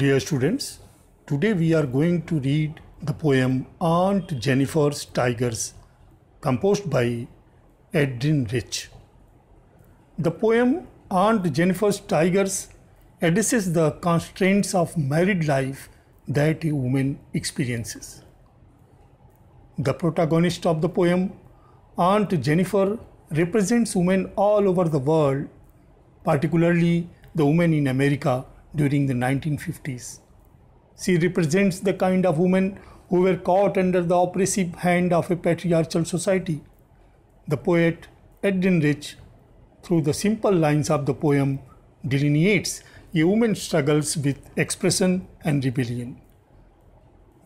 Dear students, today we are going to read the poem Aunt Jennifer's Tigers, composed by Edwin Rich. The poem Aunt Jennifer's Tigers addresses the constraints of married life that a woman experiences. The protagonist of the poem, Aunt Jennifer, represents women all over the world, particularly the women in America during the 1950s. She represents the kind of women who were caught under the oppressive hand of a patriarchal society. The poet Rich, through the simple lines of the poem, delineates a woman's struggles with expression and rebellion.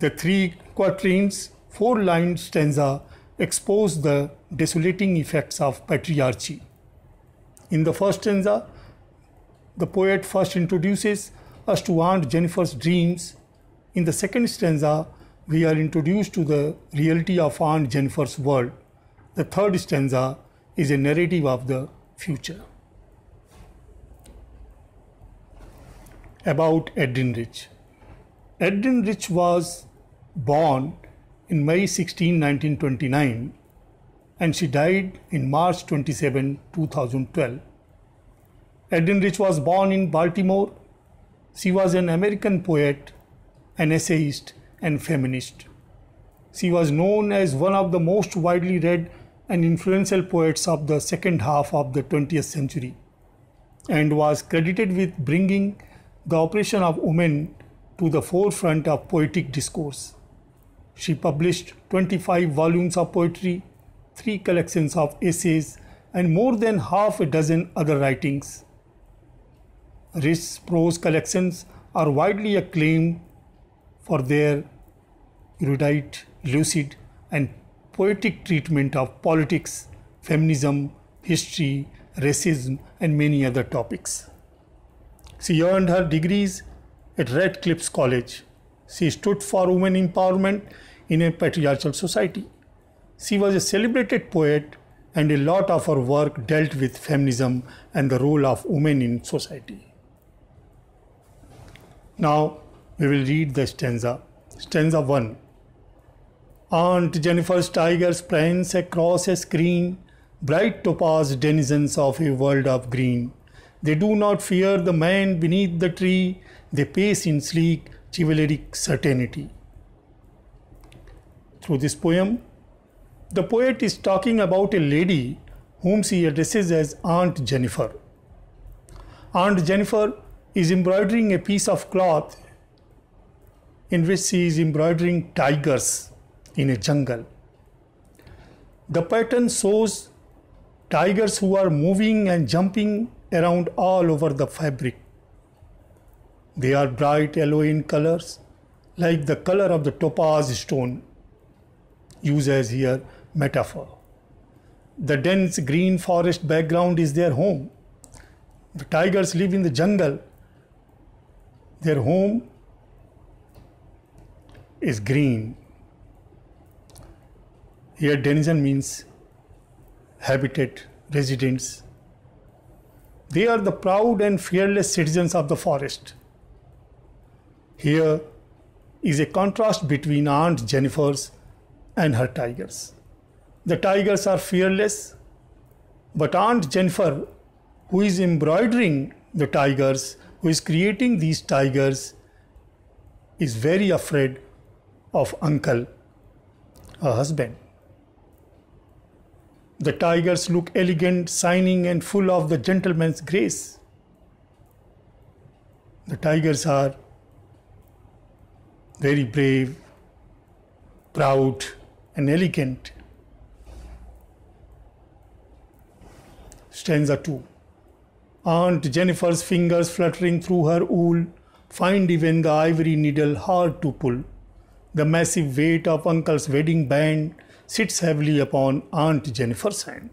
The three quatrains, four line stanza expose the desolating effects of patriarchy. In the first stanza, the poet first introduces us to Aunt Jennifer's dreams. In the second stanza, we are introduced to the reality of Aunt Jennifer's world. The third stanza is a narrative of the future. About Edenrich. Rich was born in May 16, 1929, and she died in March 27, 2012. Edenrich was born in Baltimore. She was an American poet, an essayist, and feminist. She was known as one of the most widely read and influential poets of the second half of the 20th century and was credited with bringing the oppression of women to the forefront of poetic discourse. She published 25 volumes of poetry, three collections of essays, and more than half a dozen other writings. Rich's prose collections are widely acclaimed for their erudite, lucid, and poetic treatment of politics, feminism, history, racism, and many other topics. She earned her degrees at Radcliffe College. She stood for women empowerment in a patriarchal society. She was a celebrated poet, and a lot of her work dealt with feminism and the role of women in society. Now we will read the stanza. Stanza 1. Aunt Jennifer's tigers prance across a screen, bright topaz denizens of a world of green. They do not fear the man beneath the tree, they pace in sleek, chivalric certainty. Through this poem, the poet is talking about a lady whom she addresses as Aunt Jennifer. Aunt Jennifer is embroidering a piece of cloth in which she is embroidering tigers in a jungle. The pattern shows tigers who are moving and jumping around all over the fabric. They are bright yellow in colors, like the color of the topaz stone, used as here metaphor. The dense green forest background is their home. The tigers live in the jungle their home is green. Here, denizen means habitat, residents. They are the proud and fearless citizens of the forest. Here is a contrast between Aunt Jennifer's and her tigers. The tigers are fearless, but Aunt Jennifer, who is embroidering the tigers who is creating these tigers is very afraid of uncle, her husband. The tigers look elegant, shining, and full of the gentleman's grace. The tigers are very brave, proud, and elegant. Stanza 2. Aunt Jennifer's fingers fluttering through her wool, find even the ivory needle hard to pull. The massive weight of Uncle's wedding band sits heavily upon Aunt Jennifer's hand.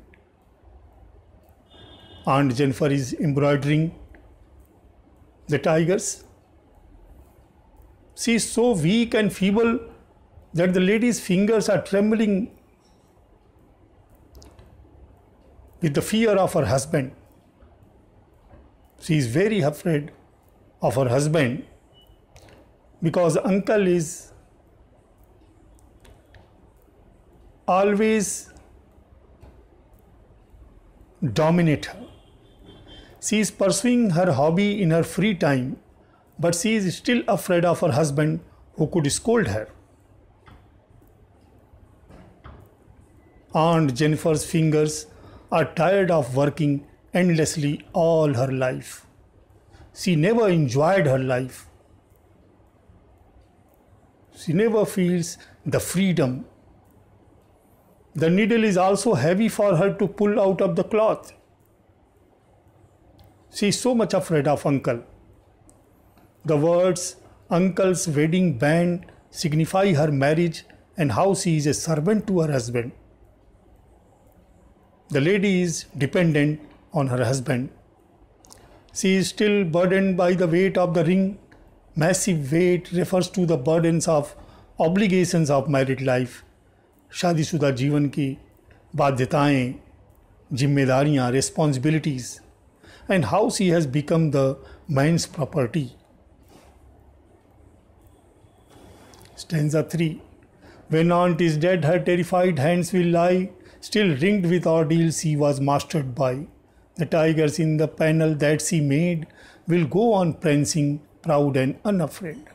Aunt Jennifer is embroidering the tigers. She is so weak and feeble that the lady's fingers are trembling with the fear of her husband. She is very afraid of her husband because uncle is always dominate her. She is pursuing her hobby in her free time, but she is still afraid of her husband who could scold her. Aunt Jennifer's fingers are tired of working endlessly all her life. She never enjoyed her life. She never feels the freedom. The needle is also heavy for her to pull out of the cloth. She is so much afraid of uncle. The words uncle's wedding band signify her marriage and how she is a servant to her husband. The lady is dependent on her husband. She is still burdened by the weight of the ring. Massive weight refers to the burdens of obligations of married life. शादीशुदा जीवन की बाध्यताएं जिम्मेदारियां responsibilities, and how she has become the man's property. Stanza 3 When aunt is dead, her terrified hands will lie, still ringed with ordeal she was mastered by. The tigers in the panel that she made will go on prancing, proud and unafraid.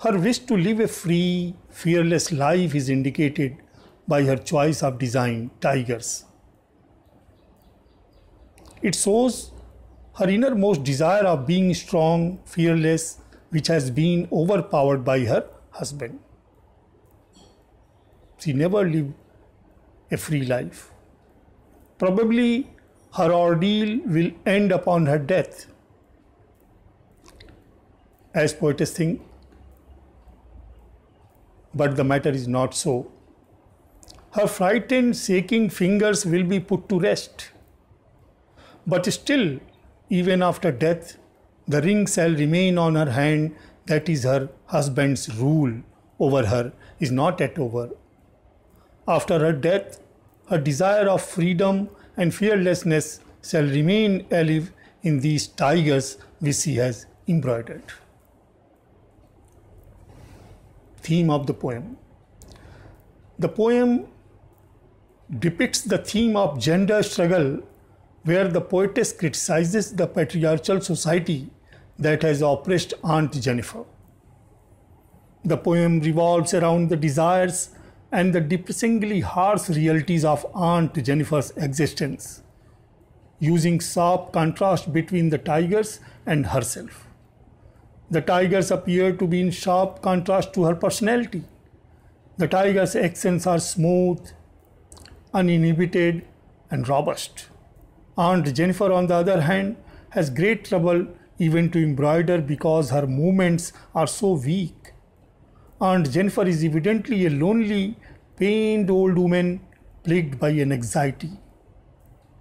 Her wish to live a free, fearless life is indicated by her choice of design, tigers. It shows her innermost desire of being strong, fearless, which has been overpowered by her husband. She never lived a free life. Probably her ordeal will end upon her death. As poets think, but the matter is not so. Her frightened, shaking fingers will be put to rest. But still, even after death, the ring shall remain on her hand. That is her husband's rule over her, is not yet over. After her death, a desire of freedom and fearlessness shall remain alive in these tigers which she has embroidered. Theme of the poem The poem depicts the theme of gender struggle, where the poetess criticizes the patriarchal society that has oppressed Aunt Jennifer. The poem revolves around the desires and the depressingly harsh realities of Aunt Jennifer's existence, using sharp contrast between the tigers and herself. The tigers appear to be in sharp contrast to her personality. The tiger's accents are smooth, uninhibited, and robust. Aunt Jennifer, on the other hand, has great trouble even to embroider because her movements are so weak. Aunt Jennifer is evidently a lonely, pained old woman plagued by an anxiety.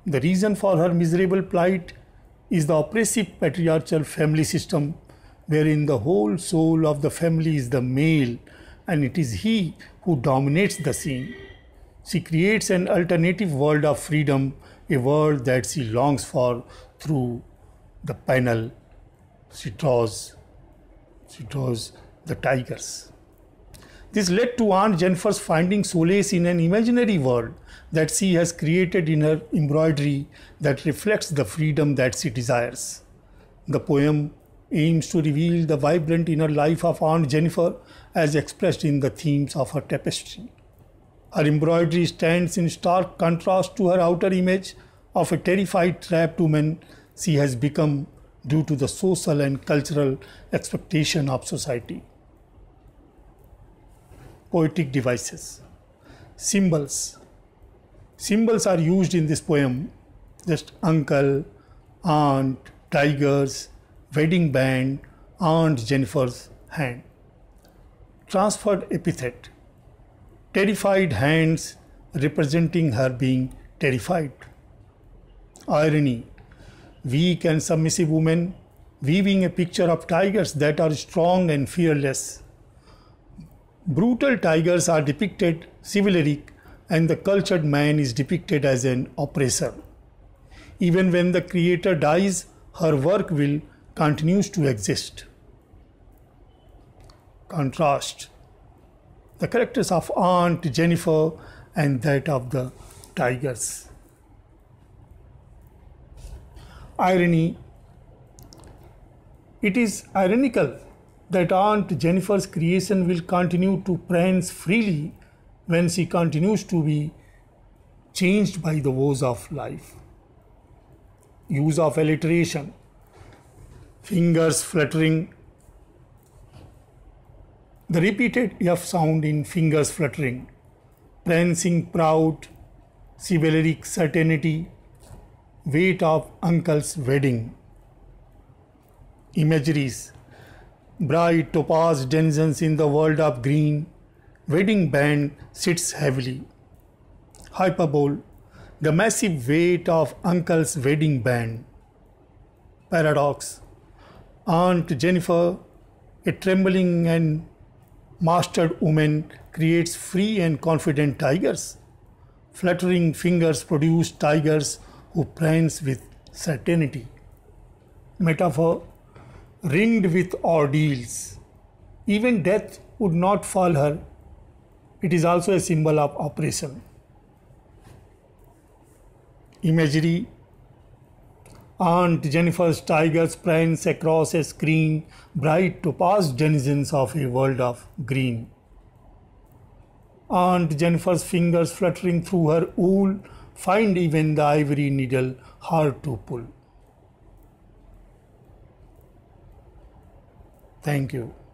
The reason for her miserable plight is the oppressive patriarchal family system, wherein the whole soul of the family is the male and it is he who dominates the scene. She creates an alternative world of freedom, a world that she longs for through the panel. She draws, she draws the tigers. This led to Aunt Jennifer's finding solace in an imaginary world that she has created in her embroidery that reflects the freedom that she desires. The poem aims to reveal the vibrant inner life of Aunt Jennifer as expressed in the themes of her tapestry. Her embroidery stands in stark contrast to her outer image of a terrified trapped woman she has become due to the social and cultural expectation of society poetic devices. Symbols. Symbols are used in this poem just uncle, aunt, tigers, wedding band, Aunt Jennifer's hand. Transferred epithet. Terrified hands representing her being terrified. Irony. Weak and submissive woman weaving a picture of tigers that are strong and fearless. Brutal tigers are depicted civilly, and the cultured man is depicted as an oppressor. Even when the creator dies, her work will continues to exist. Contrast the characters of Aunt Jennifer and that of the tigers. Irony It is ironical that Aunt Jennifer's creation will continue to prance freely when she continues to be changed by the woes of life. Use of alliteration, fingers fluttering, the repeated F sound in fingers fluttering, prancing proud, chivalric certainty, weight of uncle's wedding, imageries Bright topaz denizens in the world of green, wedding band sits heavily. Hyperbole, the massive weight of uncle's wedding band. Paradox, Aunt Jennifer, a trembling and mastered woman, creates free and confident tigers. Fluttering fingers produce tigers who prance with certainty. Metaphor ringed with ordeals. Even death would not fall her. It is also a symbol of oppression. Imagery Aunt Jennifer's tiger sprints across a screen, bright to past denizens of a world of green. Aunt Jennifer's fingers fluttering through her wool find even the ivory needle hard to pull. Thank you.